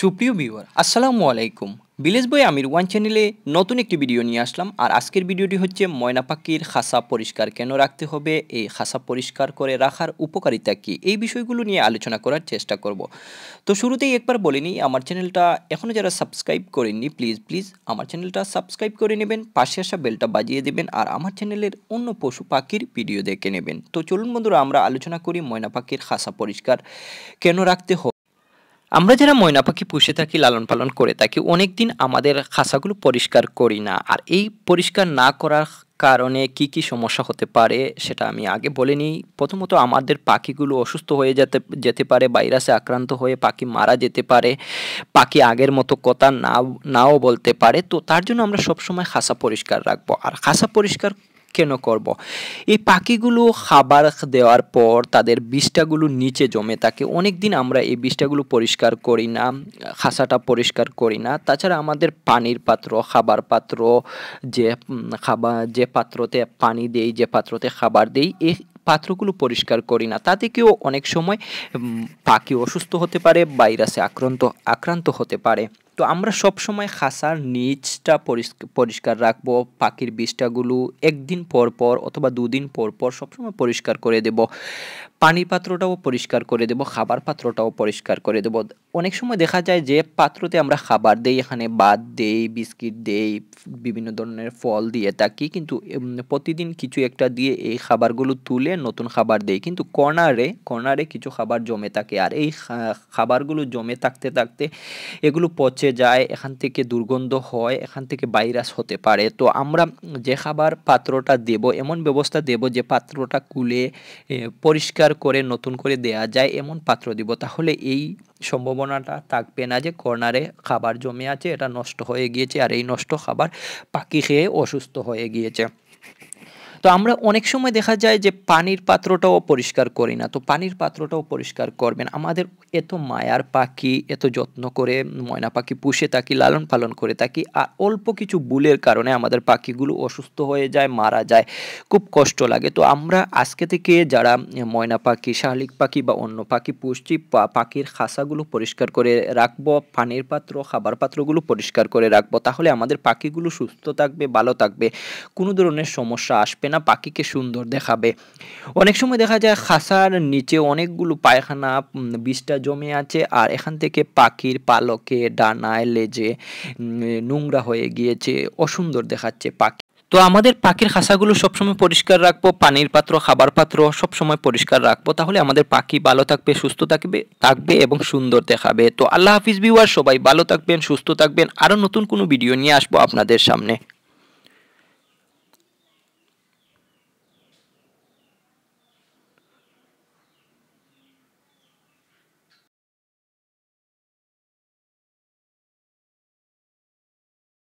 সুপ্রিয় ভিউয়ার আসসালামু আলাইকুম বিলেজ বই আমির ওয়ান চ্যানেলে নতুন একটি ভিডিও নিয়ে আসলাম আর আজকের ভিডিওটি হচ্ছে ময়না পাখির খাসা পরিষ্কার কেন রাখতে হবে এই খাসা পরিষ্কার করে রাখার উপকারিতা কি এই বিষয়গুলো নিয়ে আলোচনা করার চেষ্টা করব তো শুরুতেই একবার বলে নিই আমার চ্যানেলটা এখনও যারা সাবস্ক্রাইব করেননি প্লিজ প্লিজ আমার চ্যানেলটা সাবস্ক্রাইব করে নেবেন পাশে আসা বেলটা বাজিয়ে দেবেন আর আমার চ্যানেলের অন্য পশু পাখির ভিডিও দেখে নেবেন তো চলুন বন্ধুরা আমরা আলোচনা করি ময়না পাখির খাসা পরিষ্কার কেন রাখতে হবে আমরা যারা ময়না পাখি পুষে থাকি লালন পালন করে থাকি অনেক দিন আমাদের খাঁচাগুলো পরিষ্কার করি না আর এই পরিষ্কার না করার কারণে কি কি সমস্যা হতে পারে সেটা আমি আগে বলে নিই প্রথমত আমাদের পাখিগুলো অসুস্থ হয়ে যেতে যেতে পারে ভাইরাসে আক্রান্ত হয়ে পাখি মারা যেতে পারে পাখি আগের মতো কথা না নাও বলতে পারে তো তার জন্য আমরা সবসময় খাসা পরিষ্কার রাখবো আর খাসা পরিষ্কার কেন করব। এই পাখিগুলো খাবার দেওয়ার পর তাদের বিষটাগুলো নিচে জমে থাকে অনেক দিন আমরা এই বিষটাগুলো পরিষ্কার করি না খাসাটা পরিষ্কার করি না তাছাড়া আমাদের পানির পাত্র খাবার পাত্র যে খাবার যে পাত্রতে পানি দেই যে পাত্রতে খাবার দেই এই পাত্রগুলো পরিষ্কার করি না তাতে কেউ অনেক সময় পাখি অসুস্থ হতে পারে ভাইরাসে আক্রান্ত আক্রান্ত হতে পারে তো আমরা সব সময় খাসার নিচটা পরিষ্কার রাখবো পাখির বিষটাগুলো একদিন পর পর অথবা দুদিন পর পর সবসময় পরিষ্কার করে দেব পানি পাত্রটাও পরিষ্কার করে দেব খাবার পাত্রটাও পরিষ্কার করে দেব অনেক সময় দেখা যায় যে পাত্রতে আমরা খাবার দেই এখানে বাদ দেই বিস্কিট দেই বিভিন্ন ধরনের ফল দিয়ে থাকি কিন্তু প্রতিদিন কিছু একটা দিয়ে এই খাবারগুলো তুলে নতুন খাবার দেই কিন্তু কর্নারে কর্নারে কিছু খাবার জমে থাকে আর এই খাবারগুলো জমে থাকতে থাকতে এগুলো পচে পচে যায় এখান থেকে দুর্গন্ধ হয় এখান থেকে ভাইরাস হতে পারে তো আমরা যে খাবার পাত্রটা দেব এমন ব্যবস্থা দেব যে পাত্রটা কুলে পরিষ্কার করে নতুন করে দেয়া যায় এমন পাত্র দিব তাহলে এই সম্ভাবনাটা থাকবে না যে কর্নারে খাবার জমে আছে এটা নষ্ট হয়ে গিয়েছে আর এই নষ্ট খাবার পাখি খেয়ে অসুস্থ হয়ে গিয়েছে তো আমরা অনেক সময় দেখা যায় যে পানির পাত্রটাও পরিষ্কার করি না তো পানির পাত্রটাও পরিষ্কার করবেন আমাদের এত মায়ার পাখি এত যত্ন করে ময়না পাখি পুষে থাকি লালন পালন করে থাকি আর অল্প কিছু ভুলের কারণে আমাদের পাখিগুলো অসুস্থ হয়ে যায় মারা যায় খুব কষ্ট লাগে তো আমরা আজকে থেকে যারা ময়না পাখি শালিক পাখি বা অন্য পাখি পুষছি পাখির খাসাগুলো পরিষ্কার করে রাখবো পানির পাত্র খাবার পাত্রগুলো পরিষ্কার করে রাখবো তাহলে আমাদের পাখিগুলো সুস্থ থাকবে ভালো থাকবে কোনো ধরনের সমস্যা আসবে থাকবে না পাখিকে সুন্দর দেখাবে অনেক সময় দেখা যায় খাসার নিচে অনেকগুলো পায়খানা বিষটা জমে আছে আর এখান থেকে পাখির পালকে ডানায় লেজে নোংরা হয়ে গিয়েছে অসুন্দর দেখাচ্ছে পাখি তো আমাদের পাখির খাসাগুলো সবসময় পরিষ্কার রাখবো পানির পাত্র খাবার পাত্র সবসময় পরিষ্কার রাখবো তাহলে আমাদের পাখি ভালো থাকবে সুস্থ থাকবে থাকবে এবং সুন্দর দেখাবে তো আল্লাহ হাফিজ বিওয়ার সবাই ভালো থাকবেন সুস্থ থাকবেন আরও নতুন কোনো ভিডিও নিয়ে আসবো আপনাদের সামনে